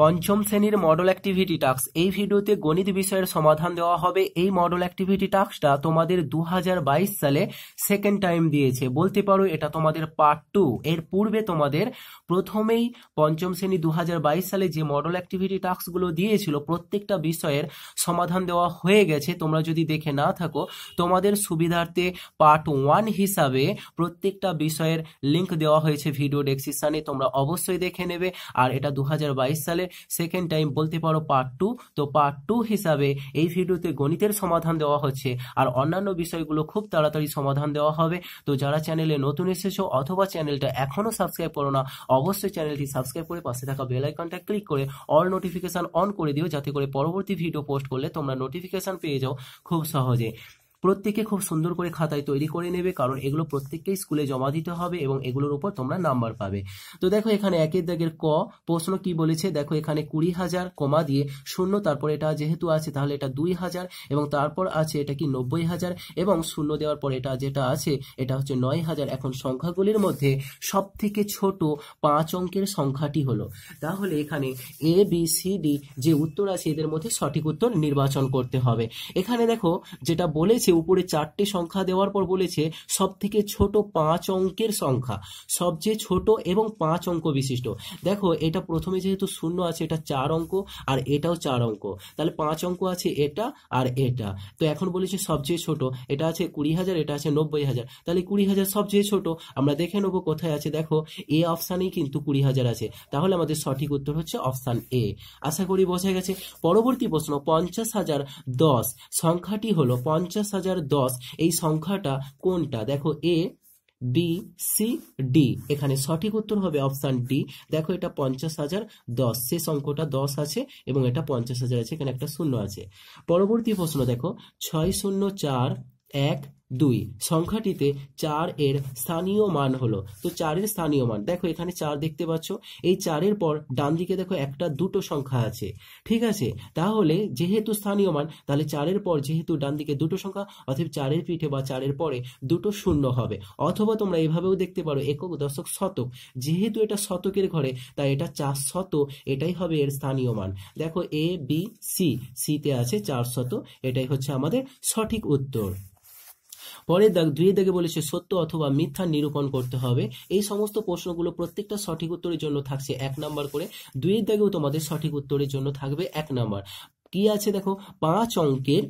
পঞ্চম শ্রেণীর model activity task এই ভিডিওতে গণিত বিষয়ের সমাধান দেওয়া হবে এই মডেল অ্যাক্টিভিটি টাস্কটা তোমাদের দু সালে সেকেন্ড টাইম দিয়েছে বলতে পারো এটা তোমাদের পার্ট টু এর পূর্বে তোমাদের প্রথমেই পঞ্চম শ্রেণী দু সালে যে মডেল অ্যাক্টিভিটি টাস্কগুলো দিয়েছিল প্রত্যেকটা বিষয়ের সমাধান দেওয়া হয়ে গেছে তোমরা যদি দেখে না থাকো তোমাদের সুবিধার্থে পার্ট ওয়ান হিসাবে প্রত্যেকটা বিষয়ের লিঙ্ক দেওয়া হয়েছে ভিডিও ডেসক্রিপশানে তোমরা অবশ্যই দেখে নেবে আর এটা দু সালে সেকেন্ড টাইম বলতে পারো পার্ট টু তো পার্ট টু হিসাবে এই ভিডিওতে গণিতের সমাধান দেওয়া হচ্ছে আর অন্যান্য বিষয়গুলো খুব তাড়াতাড়ি সমাধান দেওয়া হবে তো যারা চ্যানেলে নতুন এসেছো অথবা চ্যানেলটা এখনও সাবস্ক্রাইব করো না অবশ্যই চ্যানেলটি সাবস্ক্রাইব করে পাশে থাকা বেল আইকনটা ক্লিক করে অল নোটিফিকেশান অন করে দিও যাতে করে পরবর্তী ভিডিও পোস্ট করলে তোমরা নোটিফিকেশান পেয়ে যাও খুব সহজে প্রত্যেকে খুব সুন্দর করে খাতায় তৈরি করে নেবে কারণ এগুলো প্রত্যেককে স্কুলে জমা দিতে হবে এবং এগুলোর উপর তোমরা নাম্বার পাবে তো দেখো এখানে একের দাগের ক প্রশ্ন কি বলেছে দেখো এখানে কুড়ি হাজার কমা দিয়ে শূন্য তারপর এটা যেহেতু আছে তাহলে এটা দুই হাজার এবং তারপর আছে এটা কি নব্বই হাজার এবং শূন্য দেওয়ার পর এটা যেটা আছে এটা হচ্ছে নয় হাজার এখন সংখ্যাগুলির মধ্যে সব থেকে ছোট পাঁচ অঙ্কের সংখ্যাটি হলো তাহলে এখানে এ বি সি ডি যে উত্তর আছে এদের মধ্যে সঠিক উত্তর নির্বাচন করতে হবে এখানে দেখো যেটা বলেছে উপরে চারটি সংখ্যা দেওয়ার পর বলেছে সব থেকে ছোট পাঁচ অঙ্কের সংখ্যা সবচেয়ে ছোট এবং পাঁচ অঙ্ক বিশিষ্ট দেখো এটা প্রথমে যেহেতু শূন্য আছে এটা চার অঙ্ক আর এটাও চার অঙ্ক তাহলে পাঁচ অঙ্ক আছে এটা আর এটা তো এখন বলেছে সবচেয়ে ছোট এটা আছে কুড়ি হাজার এটা আছে নব্বই হাজার তাহলে কুড়ি হাজার সবচেয়ে ছোট আমরা দেখে নেবো কোথায় আছে দেখো এ অপশানেই কিন্তু কুড়ি হাজার আছে তাহলে আমাদের সঠিক উত্তর হচ্ছে অপশান এ আশা করি বোঝা গেছে পরবর্তী প্রশ্ন পঞ্চাশ হাজার দশ সংখ্যাটি হলো পঞ্চাশ হাজার এই সংখ্যাটা কোনটা দেখো এ বি সি ডি এখানে সঠিক উত্তর হবে অপশান ডি দেখো এটা পঞ্চাশ হাজার দশ সে সংখ্যাটা দশ আছে এবং এটা পঞ্চাশ হাজার আছে এখানে একটা শূন্য আছে পরবর্তী প্রশ্ন দেখো ছয় শূন্য চার এক দুই সংখ্যাটিতে চার এর স্থানীয় মান হলো তো চারের স্থানীয় মান দেখো এখানে চার দেখতে পাচ্ছ এই চারের পর ডান দিকে দেখো একটা দুটো সংখ্যা আছে ঠিক আছে তাহলে যেহেতু স্থানীয় মান তাহলে চারের পর যেহেতু ডান দিকে দুটো সংখ্যা অথবা চারের পিঠে বা চারের পরে দুটো শূন্য হবে অথবা তোমরা এভাবেও দেখতে পারো একক দশক শতক যেহেতু এটা শতকের ঘরে তাই এটা চার শত এটাই হবে এর স্থানীয় মান দেখো এ বি সি সিতে আছে চার শত এটাই হচ্ছে আমাদের সঠিক উত্তর পরের দাগ দুই দাগে বলেছে সত্য অথবা মিথ্যা নিরূপণ করতে হবে এই সমস্ত প্রশ্নগুলো প্রত্যেকটা সঠিক উত্তরের জন্য থাকছে এক নাম্বার করে দুইয়ের দাগেও তোমাদের সঠিক উত্তরের জন্য থাকবে এক নাম্বার কি আছে দেখো পাঁচ অঙ্কের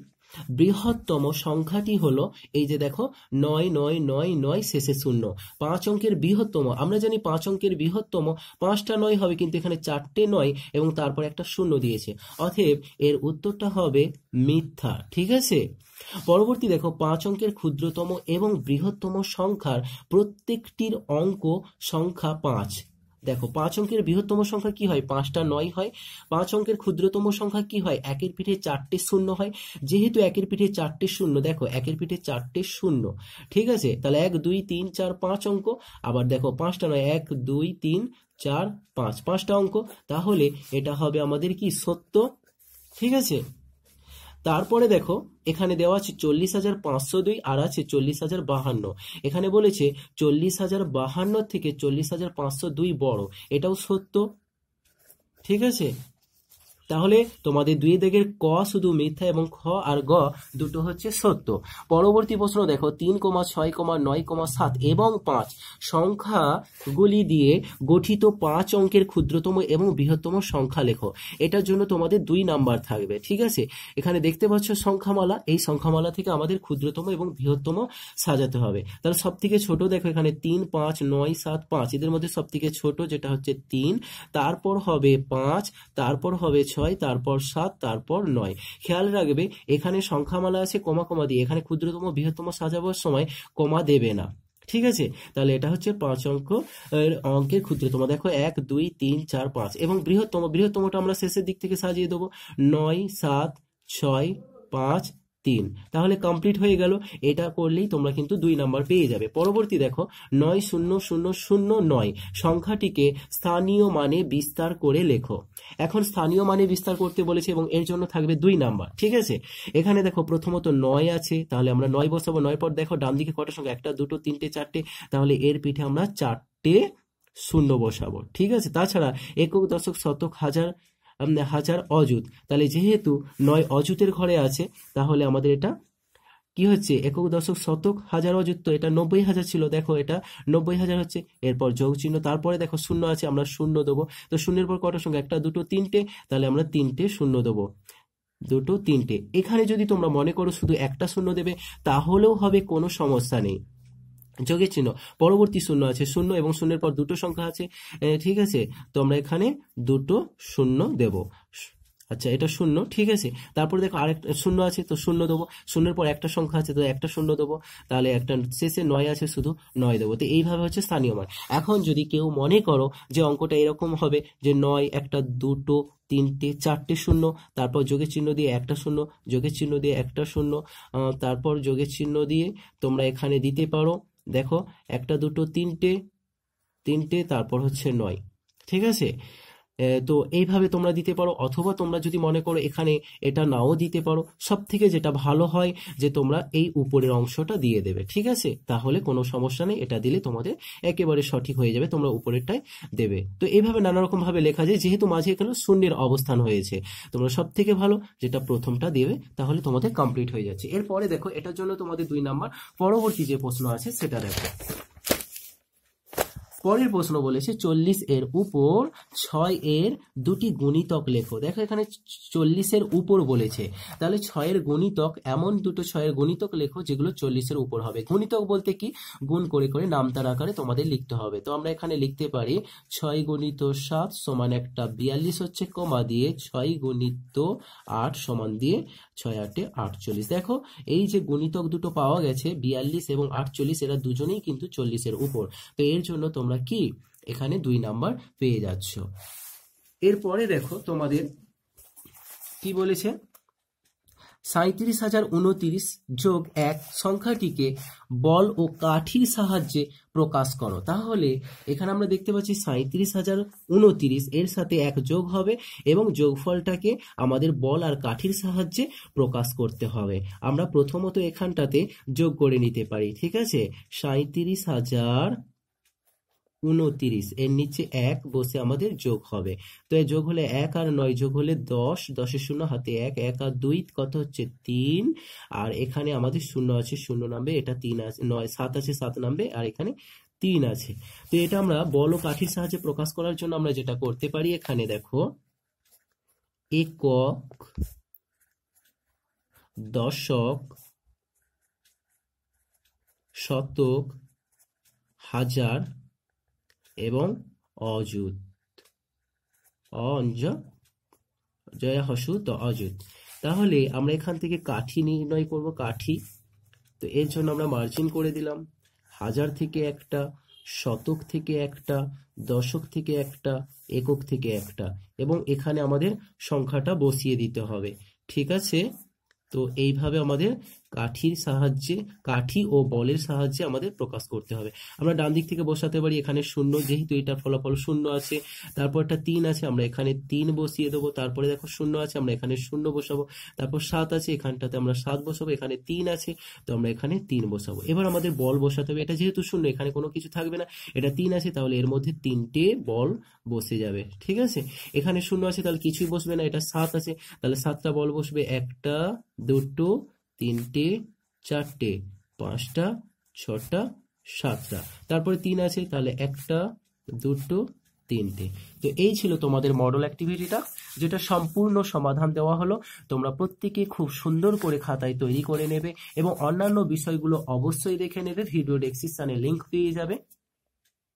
বৃহত্তম সংখ্যাটি হলো এই যে দেখো নয় নয় নয় নয় শেষে শূন্য পাঁচ অঙ্কের বৃহত্তম আমরা জানি পাঁচ অঙ্কের বৃহত্তম পাঁচটা নয় হবে কিন্তু এখানে চারটে নয় এবং তারপর একটা শূন্য দিয়েছে অতএব এর উত্তরটা হবে মিথ্যা ঠিক আছে পরবর্তী দেখো পাঁচ অঙ্কের ক্ষুদ্রতম এবং বৃহত্তম সংখ্যার প্রত্যেকটির অঙ্ক সংখ্যা পাঁচ দেখো পাঁচ অঙ্কের বৃহত্তম সংখ্যা কি হয় পাঁচটা নয় হয় পাঁচ অঙ্কের ক্ষুদ্রতম সংখ্যা কি হয় একের পিঠে চারটে শূন্য হয় যেহেতু একের পিঠে চারটে শূন্য দেখো একের পিঠে চারটে শূন্য ঠিক আছে তাহলে এক দুই তিন চার পাঁচ অঙ্ক আবার দেখো পাঁচটা নয় এক দুই তিন চার পাঁচ পাঁচটা অঙ্ক তাহলে এটা হবে আমাদের কি সত্য ঠিক আছে তারপরে দেখো এখানে দেওয়া আছে চল্লিশ হাজার পাঁচশো দুই আর আছে চল্লিশ হাজার বাহান্ন এখানে বলেছে চল্লিশ হাজার বাহান্ন থেকে চল্লিশ হাজার পাঁচশো দুই বড় এটাও সত্য ঠিক আছে তাহলে তোমাদের দুই দাগের ক শুধু মিথ্যা এবং খ আর গ দুটো হচ্ছে সত্য পরবর্তী প্রশ্ন দেখো তিন কমা ছয় কমা নয় কমা সাত এবং পাঁচ সংখ্যাগুলি দিয়ে গঠিত পাঁচ অঙ্কের ক্ষুদ্রতম এবং বৃহত্তম সংখ্যা লেখো এটার জন্য তোমাদের দুই নাম্বার থাকবে ঠিক আছে এখানে দেখতে পাচ্ছ সংখ্যামালা এই সংখ্যামালা থেকে আমাদের ক্ষুদ্রতম এবং বৃহত্তম সাজাতে হবে তাহলে সব থেকে ছোট দেখো এখানে তিন পাঁচ নয় সাত পাঁচ এদের মধ্যে সব থেকে ছোট যেটা হচ্ছে তিন তারপর হবে পাঁচ তারপর হবে ছয় তারপর সাত তারপর নয় খেয়াল রাখবে এখানে সংখ্যামালা আছে কমা কমা দিয়ে এখানে ক্ষুদ্রতম বৃহত্তম সাজাবার সময় কমা দেবে না ঠিক আছে তাহলে এটা হচ্ছে পাঁচ অঙ্ক অঙ্কের ক্ষুদ্রতম দেখো এক দুই তিন চার পাঁচ এবং বৃহত্তম বৃহত্তমটা আমরা শেষের দিক থেকে সাজিয়ে দেবো নয় সাত ছয় পাঁচ তিন তাহলে কমপ্লিট হয়ে গেল এটা করলেই তোমরা কিন্তু দুই নাম্বার পেয়ে যাবে পরবর্তী দেখো নয় শূন্য শূন্য শূন্য নয় সংখ্যাটিকে স্থানীয় মানে বিস্তার করে লেখো এখন স্থানীয় মানে বিস্তার করতে বলেছে এবং এর জন্য থাকবে দুই নাম্বার ঠিক আছে এখানে দেখো প্রথমত নয় আছে তাহলে আমরা নয় বসাবো নয় পর দেখো ডান দিকে কটার সঙ্গে একটা দুটো তিনটে চারটে তাহলে এর পিঠে আমরা চারটে শূন্য বসাবো ঠিক আছে তাছাড়া একক দশক শতক হাজার হাজার অযুত তাহলে যেহেতু নয় অযুতের ঘরে আছে তাহলে আমাদের এটা কি হচ্ছে একক দশক শতক হাজার অযুত তো এটা নব্বই হাজার ছিল দেখো এটা নব্বই হাজার হচ্ছে এরপর যোগ চিহ্ন তারপরে দেখো শূন্য আছে আমরা শূন্য দেবো তো শূন্যের পর কটার সঙ্গে একটা দুটো তিনটে তাহলে আমরা তিনটে শূন্য দেবো দুটো তিনটে এখানে যদি তোমরা মনে করো শুধু একটা শূন্য দেবে তাহলেও হবে কোনো সমস্যা নেই যোগের চিহ্ন পরবর্তী শূন্য আছে শূন্য এবং শূন্যের পর দুটো সংখ্যা আছে ঠিক আছে তো আমরা এখানে দুটো শূন্য দেব আচ্ছা এটা শূন্য ঠিক আছে তারপর দেখো আরেকটা শূন্য আছে তো শূন্য দেবো শূন্যের পর একটা সংখ্যা আছে তো একটা শূন্য দেবো তাহলে একটা শেষে নয় আছে শুধু নয় দেবো তো এইভাবে হচ্ছে স্থানীয় মান এখন যদি কেউ মনে করো যে অঙ্কটা এরকম হবে যে নয় একটা দুটো তিনটে চারটে শূন্য তারপর যোগের চিহ্ন দিয়ে একটা শূন্য যোগের চিহ্ন দিয়ে একটা শূন্য তারপর যোগের চিহ্ন দিয়ে তোমরা এখানে দিতে পারো দেখো একটা দুটো তিনটে তিনটে তারপর হচ্ছে নয় ঠিক আছে তো এইভাবে তোমরা দিতে পারো অথবা তোমরা যদি মনে করো এখানে এটা নাও দিতে পারো সব থেকে যেটা ভালো হয় যে তোমরা এই উপরের অংশটা দিয়ে দেবে ঠিক আছে তাহলে কোনো সমস্যা নেই এটা দিলে তোমাদের একেবারে সঠিক হয়ে যাবে তোমরা উপরেরটাই দেবে তো এইভাবে নানা লেখা যায় যেহেতু মাঝে এখানে শূন্যের অবস্থান হয়েছে তোমরা সব থেকে ভালো যেটা প্রথমটা দেবে তাহলে তোমাদের কমপ্লিট হয়ে যাচ্ছে এরপরে দেখো এটার জন্য তোমাদের দুই নাম্বার পরবর্তী যে প্রশ্ন আছে সেটা দেখো পরের প্রশ্ন বলেছে চল্লিশ এর উপর ছয় এর দুটি গুণিতক লেখো দেখো এখানে চল্লিশের উপর বলেছে তাহলে ছয়ের গুণিতক এমন দুটো ছয়ের গুণিতক লেখো যেগুলো চল্লিশের উপর হবে গুণিতক বলতে কি গুণ করে করে নামতার আকারে তোমাদের লিখতে হবে তো আমরা এখানে লিখতে পারি ছয় গুণিত সাত সমান একটা বিয়াল্লিশ হচ্ছে কমা দিয়ে ছয় গুণিত আট সমান দিয়ে ছয় আটে আটচল্লিশ দেখো এই যে গুণিতক দুটো পাওয়া গেছে বিয়াল্লিশ এবং আটচল্লিশ এরা দুজনেই কিন্তু চল্লিশের উপর তো এর জন্য তোমরা তোমরা কি এখানে দুই নাম্বার পেয়ে যাচ্ছ এরপরে দেখো তোমাদের কি বলেছে সাঁত্রিশ হাজার উনতিরিশ যোগ এক সংখ্যাটিকে বল ও কাঠির সাহায্যে প্রকাশ করো তাহলে এখানে আমরা দেখতে পাচ্ছি সাঁত্রিশ হাজার উনতিরিশ এর সাথে এক যোগ হবে এবং যোগফলটাকে আমাদের বল আর কাঠির সাহায্যে প্রকাশ করতে হবে আমরা প্রথমত এখানটাতে যোগ করে নিতে পারি ঠিক আছে সাঁত্রিশ হাজার উনতিরিশ এর নিচে এক বসে আমাদের যোগ হবে তো এই যোগ হলে এক আর নয় যোগ হলে দশ দশের শূন্য হাতে এক এক আর দুই কত হচ্ছে তিন আর এখানে আমাদের শূন্য আছে শূন্য নামবে এটা তিন আছে নয় সাত আছে সাত নামবে আর এখানে তিন আছে তো এটা আমরা বল কাঠির সাহায্যে প্রকাশ করার জন্য আমরা যেটা করতে পারি এখানে দেখো একক দশক শতক হাজার এবং অযুত অঞ্জ জয়া হসু তো অযুত তাহলে আমরা এখান থেকে কাঠি নির্ণয় করব কাঠি তো এর জন্য আমরা মার্জিন করে দিলাম হাজার থেকে একটা শতক থেকে একটা দশক থেকে একটা একক থেকে একটা এবং এখানে আমাদের সংখ্যাটা বসিয়ে দিতে হবে ঠিক আছে তো এইভাবে আমাদের কাঠির সাহায্যে কাঠি ও বলের সাহায্যে আমাদের প্রকাশ করতে হবে আমরা ডান দিক থেকে বসাতে পারি এখানে শূন্য যেহেতু এটা ফলাফল শূন্য আছে তারপর একটা তিন আছে আমরা এখানে তিন বসিয়ে দেবো তারপরে দেখো শূন্য আছে আমরা এখানে শূন্য বসাবো তারপর সাত আছে এখানটাতে আমরা সাত বসাবো এখানে তিন আছে তো আমরা এখানে তিন বসাবো এবার আমাদের বল বসাতে হবে এটা যেহেতু শূন্য এখানে কোনো কিছু থাকবে না এটা তিন আছে তাহলে এর মধ্যে তিনটে বল বসে যাবে ঠিক আছে এখানে শূন্য আছে তাহলে কিছুই বসবে না এটা সাত আছে তাহলে সাতটা বল বসবে একটা দুটো তিনটে চারটে পাঁচটা ছটা সাতটা তারপরে তিন আছে তাহলে একটা দুটো তিনটে তো এই ছিল তোমাদের মডেল অ্যাক্টিভিটিটা যেটা সম্পূর্ণ সমাধান দেওয়া হলো তোমরা প্রত্যেকে খুব সুন্দর করে খাতায় তৈরি করে নেবে এবং অন্যান্য বিষয়গুলো অবশ্যই দেখে নেবে ভিডিও ডেসক্রিপশানে লিঙ্ক পেয়ে যাবে